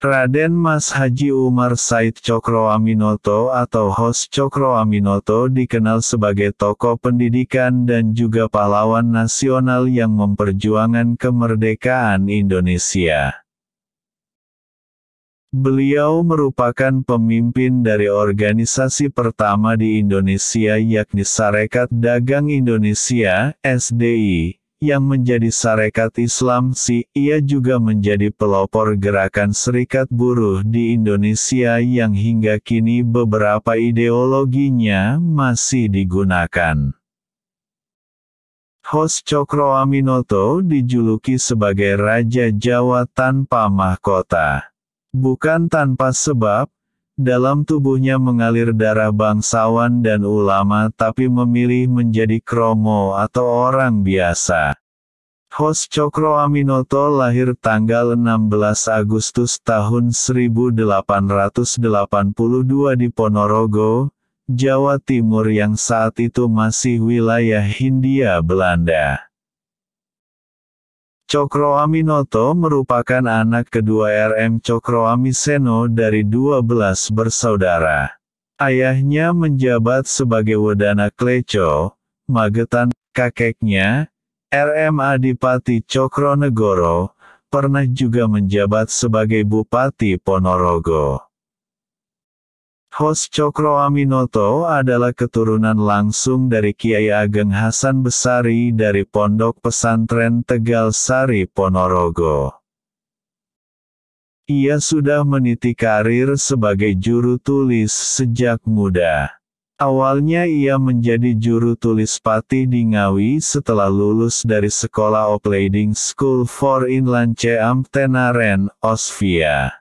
Raden Mas Haji Umar Said Cokroaminoto atau Hos Cokroaminoto dikenal sebagai tokoh pendidikan dan juga pahlawan nasional yang memperjuangkan kemerdekaan Indonesia. Beliau merupakan pemimpin dari organisasi pertama di Indonesia yakni Sarekat Dagang Indonesia, SDI, yang menjadi sarekat Islam si, ia juga menjadi pelopor gerakan serikat buruh di Indonesia yang hingga kini beberapa ideologinya masih digunakan. Hos Cokro Aminoto dijuluki sebagai Raja Jawa tanpa mahkota. Bukan tanpa sebab, dalam tubuhnya mengalir darah bangsawan dan ulama tapi memilih menjadi kromo atau orang biasa. Hos Cokro Aminoto lahir tanggal 16 Agustus tahun 1882 di Ponorogo, Jawa Timur yang saat itu masih wilayah Hindia Belanda. Cokro Cokroaminoto merupakan anak kedua RM Cokro Amiseno dari 12 bersaudara. Ayahnya menjabat sebagai Wedana Kleco, Magetan, kakeknya, RM Adipati Negoro, pernah juga menjabat sebagai Bupati Ponorogo. Hos Cokro Aminoto adalah keturunan langsung dari Kiai Ageng Hasan Besari dari Pondok Pesantren Tegal Sari Ponorogo. Ia sudah meniti karir sebagai juru tulis sejak muda. Awalnya ia menjadi juru tulis pati di Ngawi setelah lulus dari Sekolah Oplading School for Inland Ceam Tenaren, Osvia.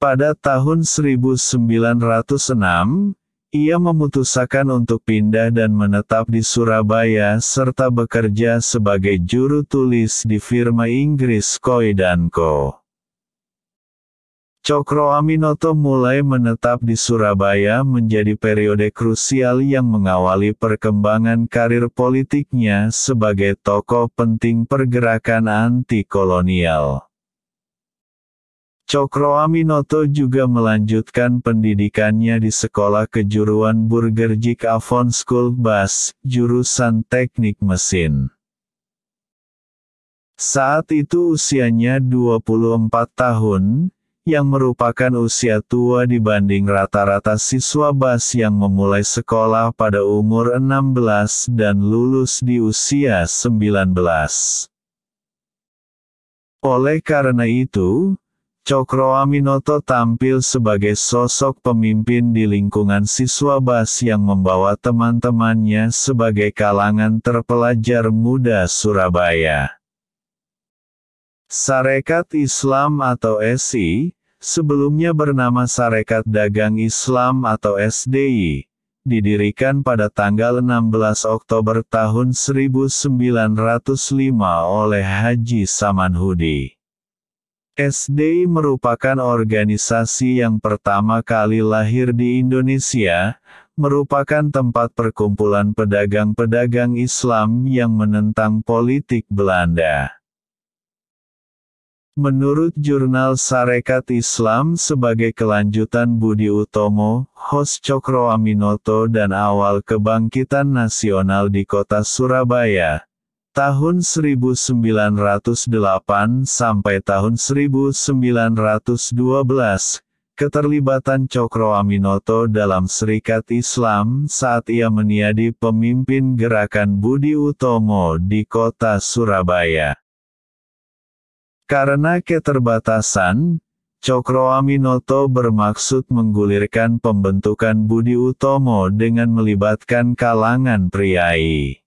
Pada tahun 1906, ia memutuskan untuk pindah dan menetap di Surabaya serta bekerja sebagai juru tulis di firma Inggris Koi dan Co. Cokro Aminoto mulai menetap di Surabaya menjadi periode krusial yang mengawali perkembangan karir politiknya sebagai tokoh penting pergerakan anti kolonial. Cokro Aminoto juga melanjutkan pendidikannya di Sekolah Kejuruan Burgerjik Avon School Bus, jurusan Teknik Mesin. Saat itu usianya 24 tahun, yang merupakan usia tua dibanding rata-rata siswa BAS yang memulai sekolah pada umur 16 dan lulus di usia 19. Oleh karena itu, Cokro Aminoto tampil sebagai sosok pemimpin di lingkungan siswa BAS yang membawa teman-temannya sebagai kalangan terpelajar muda Surabaya. Sarekat Islam atau SI, sebelumnya bernama Sarekat Dagang Islam atau SDI, didirikan pada tanggal 16 Oktober tahun 1905 oleh Haji Samanhudi. SDI merupakan organisasi yang pertama kali lahir di Indonesia, merupakan tempat perkumpulan pedagang-pedagang Islam yang menentang politik Belanda. Menurut jurnal Sarekat Islam sebagai kelanjutan Budi Utomo, Hos Cokroaminoto dan awal kebangkitan nasional di kota Surabaya, Tahun 1908 sampai tahun 1912, keterlibatan Cokro Aminoto dalam Serikat Islam saat ia meniadi pemimpin gerakan Budi Utomo di kota Surabaya. Karena keterbatasan, Cokro Aminoto bermaksud menggulirkan pembentukan Budi Utomo dengan melibatkan kalangan priai.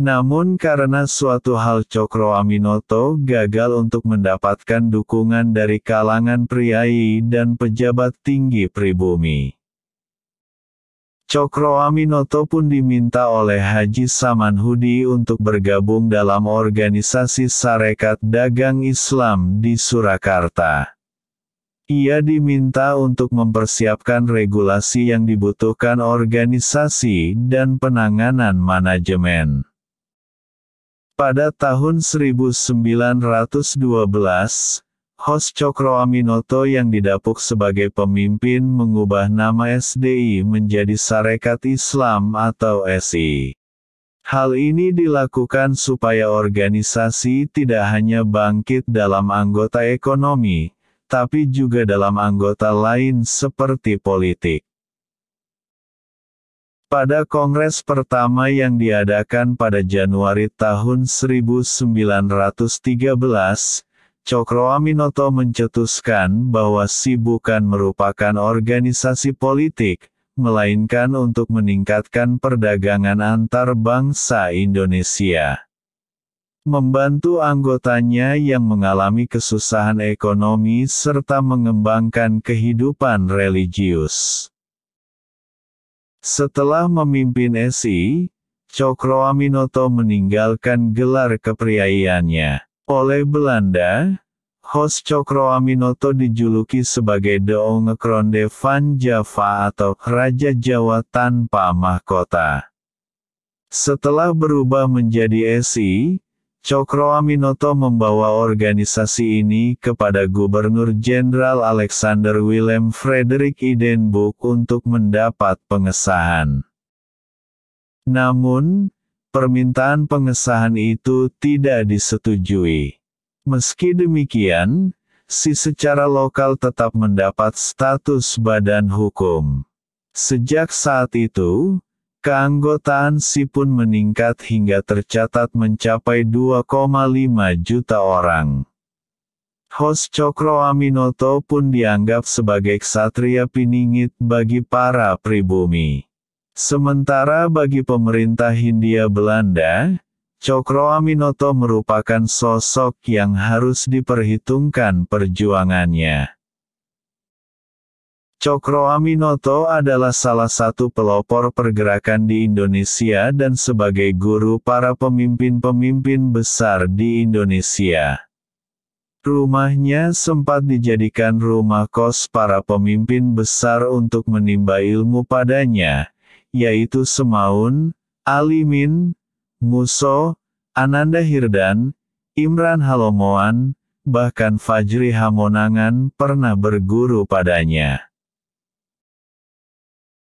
Namun karena suatu hal Cokro Aminoto gagal untuk mendapatkan dukungan dari kalangan priai dan pejabat tinggi pribumi. Cokro Aminoto pun diminta oleh Haji Saman Hudi untuk bergabung dalam organisasi Sarekat Dagang Islam di Surakarta. Ia diminta untuk mempersiapkan regulasi yang dibutuhkan organisasi dan penanganan manajemen. Pada tahun 1912, Hos Cokro Aminoto yang didapuk sebagai pemimpin mengubah nama SDI menjadi Sarekat Islam atau SI. Hal ini dilakukan supaya organisasi tidak hanya bangkit dalam anggota ekonomi, tapi juga dalam anggota lain seperti politik. Pada kongres pertama yang diadakan pada Januari tahun 1913, Cokro Aminoto mencetuskan bahwa SI bukan merupakan organisasi politik, melainkan untuk meningkatkan perdagangan antar bangsa Indonesia. Membantu anggotanya yang mengalami kesusahan ekonomi serta mengembangkan kehidupan religius. Setelah memimpin ESi, Cokro Aminoto meninggalkan gelar kepriaiannya. Oleh Belanda, Hos Aminoto dijuluki sebagai Doongekronde van Java atau Raja Jawa tanpa mahkota. Setelah berubah menjadi Esi, Cokro Aminoto membawa organisasi ini kepada Gubernur Jenderal Alexander Willem Frederick Idenburg untuk mendapat pengesahan. Namun, permintaan pengesahan itu tidak disetujui. Meski demikian, si secara lokal tetap mendapat status badan hukum. Sejak saat itu, Keanggotaan SI pun meningkat hingga tercatat mencapai 2,5 juta orang. Host Cokro Aminoto pun dianggap sebagai ksatria piningit bagi para pribumi. Sementara bagi pemerintah Hindia Belanda, Cokro Aminoto merupakan sosok yang harus diperhitungkan perjuangannya. Cokro Aminoto adalah salah satu pelopor pergerakan di Indonesia dan sebagai guru para pemimpin-pemimpin besar di Indonesia. Rumahnya sempat dijadikan rumah kos para pemimpin besar untuk menimba ilmu padanya, yaitu Semaun, Alimin, Muso, Ananda Hirdan, Imran Halomoan, bahkan Fajri Hamonangan pernah berguru padanya.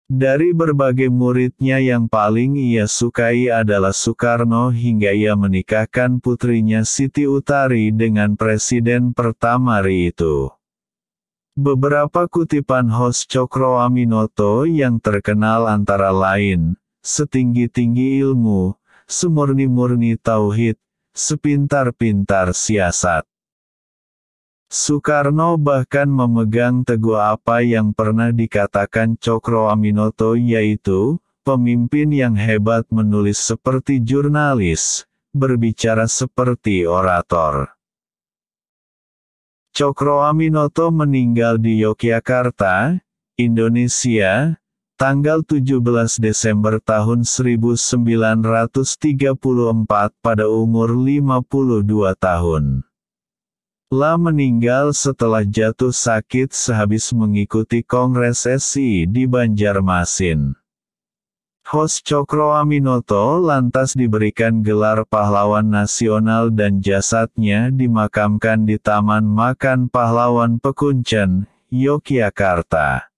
Dari berbagai muridnya yang paling ia sukai adalah Soekarno hingga ia menikahkan putrinya Siti Utari dengan presiden pertama Ri itu. Beberapa kutipan Hos Cokro Aminoto yang terkenal antara lain, setinggi-tinggi ilmu, semurni-murni tauhid, sepintar-pintar siasat. Soekarno bahkan memegang teguh apa yang pernah dikatakan Cokro Aminoto yaitu, pemimpin yang hebat menulis seperti jurnalis, berbicara seperti orator. Cokro Aminoto meninggal di Yogyakarta, Indonesia, tanggal 17 Desember tahun 1934 pada umur 52 tahun. La meninggal setelah jatuh sakit sehabis mengikuti Kongres SI di Banjarmasin. Hos Cokro Aminoto lantas diberikan gelar pahlawan nasional dan jasadnya dimakamkan di Taman Makan Pahlawan Pekuncen, Yogyakarta.